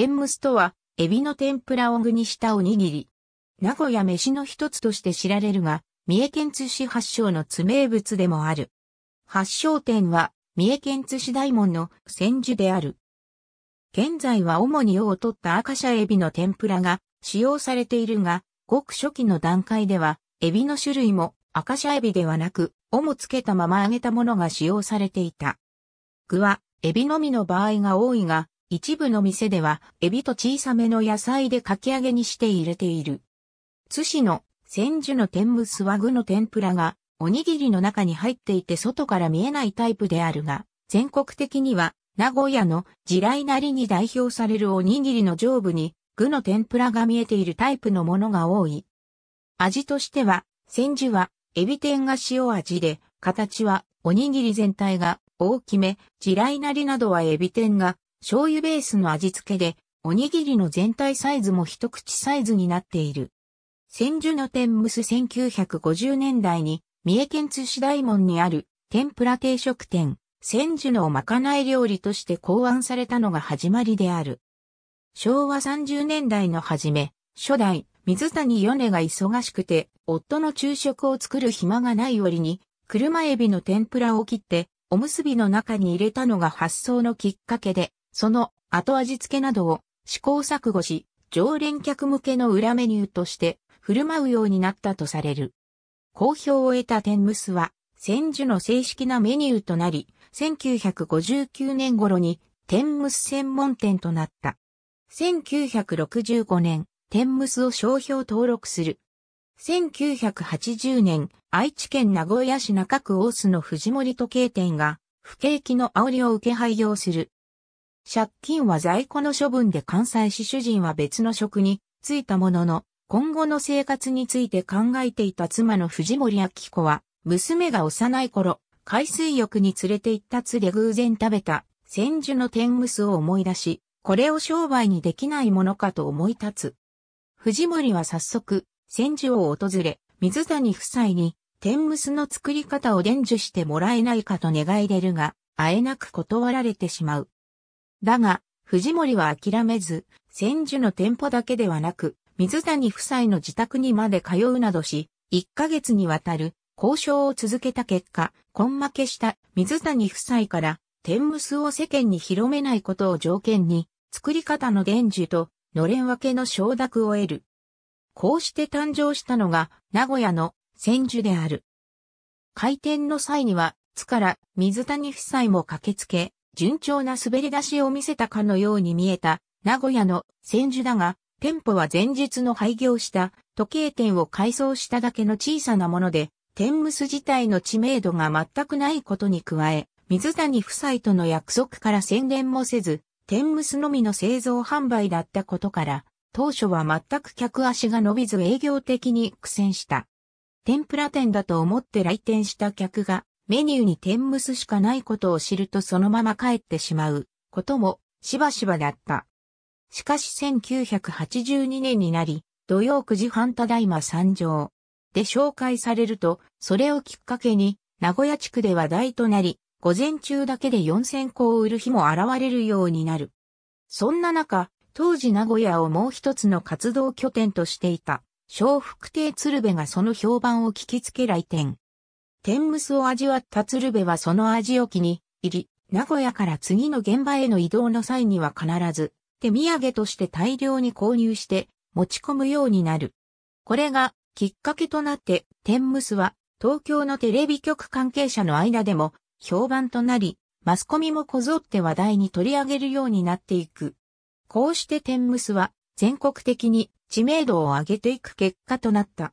天むすとは、エビの天ぷらを具にしたおにぎり。名古屋飯の一つとして知られるが、三重県津市発祥の津名物でもある。発祥店は、三重県津市大門の千住である。現在は主に用を取った赤シエビの天ぷらが使用されているが、ごく初期の段階では、エビの種類も赤シャエビではなく、尾もつけたまま揚げたものが使用されていた。具は、エビのみの場合が多いが、一部の店では、エビと小さめの野菜でかき揚げにして入れている。津市の千住の天むすは具の天ぷらが、おにぎりの中に入っていて外から見えないタイプであるが、全国的には、名古屋の地雷なりに代表されるおにぎりの上部に、具の天ぷらが見えているタイプのものが多い。味としては、千住は、エビ天が塩味で、形は、おにぎり全体が大きめ、地雷なりなどはエビ天が醤油ベースの味付けで、おにぎりの全体サイズも一口サイズになっている。千住の天むす1950年代に、三重県津市大門にある天ぷら定食店、千住のまかない料理として考案されたのが始まりである。昭和30年代の初め、初代、水谷米が忙しくて、夫の昼食を作る暇がない折に、車エビの天ぷらを切って、おむすびの中に入れたのが発想のきっかけで、その後味付けなどを試行錯誤し、常連客向けの裏メニューとして振る舞うようになったとされる。好評を得た天むすは、千住の正式なメニューとなり、1959年頃に天むす専門店となった。1965年、天むすを商標登録する。1980年、愛知県名古屋市中区大須の藤森時計店が、不景気の煽りを受け廃業する。借金は在庫の処分で関西市主人は別の職に就いたものの、今後の生活について考えていた妻の藤森明子は、娘が幼い頃、海水浴に連れて行った津で偶然食べた千住の天むすを思い出し、これを商売にできないものかと思い立つ。藤森は早速、千住を訪れ、水谷夫妻に、天むすの作り方を伝授してもらえないかと願い出るが、あえなく断られてしまう。だが、藤森は諦めず、千住の店舗だけではなく、水谷夫妻の自宅にまで通うなどし、1ヶ月にわたる交渉を続けた結果、根負けした水谷夫妻から天むすを世間に広めないことを条件に、作り方の伝授と、のれん分けの承諾を得る。こうして誕生したのが、名古屋の千住である。開店の際には、津から水谷夫妻も駆けつけ、順調な滑り出しを見せたかのように見えた、名古屋の千住だが、店舗は前日の廃業した時計店を改装しただけの小さなもので、天むす自体の知名度が全くないことに加え、水谷夫妻との約束から宣伝もせず、天むすのみの製造販売だったことから、当初は全く客足が伸びず営業的に苦戦した。天ぷら店だと思って来店した客がメニューに天むすしかないことを知るとそのまま帰ってしまうこともしばしばだった。しかし1982年になり、土曜9時半ただいま参上。で紹介されると、それをきっかけに、名古屋地区で話題となり、午前中だけで4000個を売る日も現れるようになる。そんな中、当時名古屋をもう一つの活動拠点としていた、小福亭鶴瓶がその評判を聞きつけ来店。天むすを味わった鶴瓶はその味を気に入り、名古屋から次の現場への移動の際には必ず、手土産として大量に購入して持ち込むようになる。これがきっかけとなって、天むすは東京のテレビ局関係者の間でも評判となり、マスコミもこぞって話題に取り上げるようになっていく。こうして天むすは全国的に知名度を上げていく結果となった。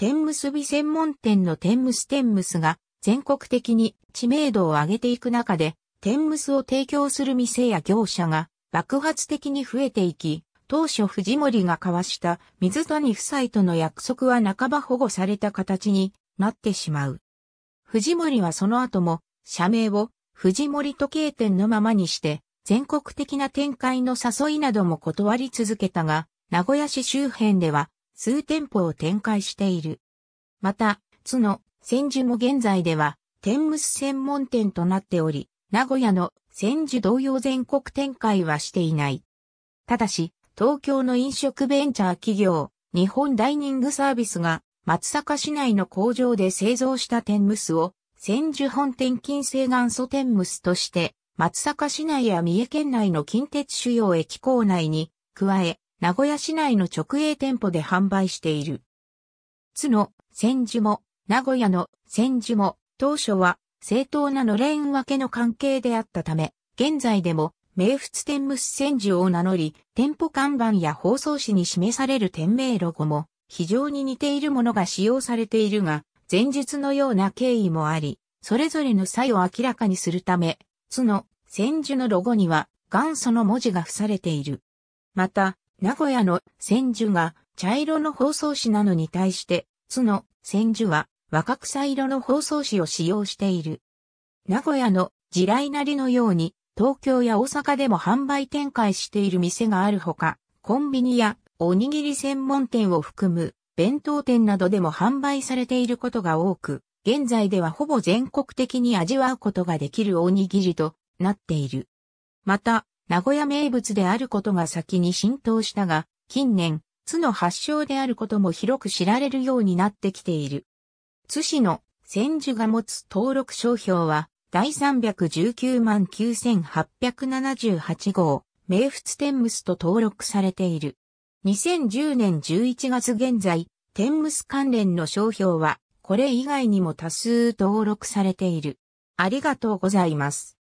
天むすび専門店の天むす天むすが全国的に知名度を上げていく中で、天むすを提供する店や業者が爆発的に増えていき、当初藤森が交わした水谷夫妻との約束は半ば保護された形になってしまう。藤森はその後も社名を藤森時計店のままにして全国的な展開の誘いなども断り続けたが、名古屋市周辺では数店舗を展開している。また、津の千住も現在では天むす専門店となっており、名古屋の千住同様全国展開はしていない。ただし、東京の飲食ベンチャー企業、日本ダイニングサービスが松阪市内の工場で製造した天むすを千住本店近西元祖天むすとして、松阪市内や三重県内の近鉄主要駅構内に加え、名古屋市内の直営店舗で販売している。津の千住も、名古屋の千住も、当初は正当なのれん分けの関係であったため、現在でも名仏天無ス千住を名乗り、店舗看板や放送紙に示される店名ロゴも非常に似ているものが使用されているが、前述のような経緯もあり、それぞれの差を明らかにするため、津の千住のロゴには元祖の文字が付されている。また、名古屋の千住が茶色の包装紙なのに対して、津の千住は若草色の包装紙を使用している。名古屋の地雷なりのように、東京や大阪でも販売展開している店があるほか、コンビニやおにぎり専門店を含む弁当店などでも販売されていることが多く、現在ではほぼ全国的に味わうことができるおにぎりとなっている。また、名古屋名物であることが先に浸透したが、近年、津の発祥であることも広く知られるようになってきている。津市の千住が持つ登録商標は、第319万9878号、名仏天むすと登録されている。2010年11月現在、天むす関連の商標は、これ以外にも多数登録されている。ありがとうございます。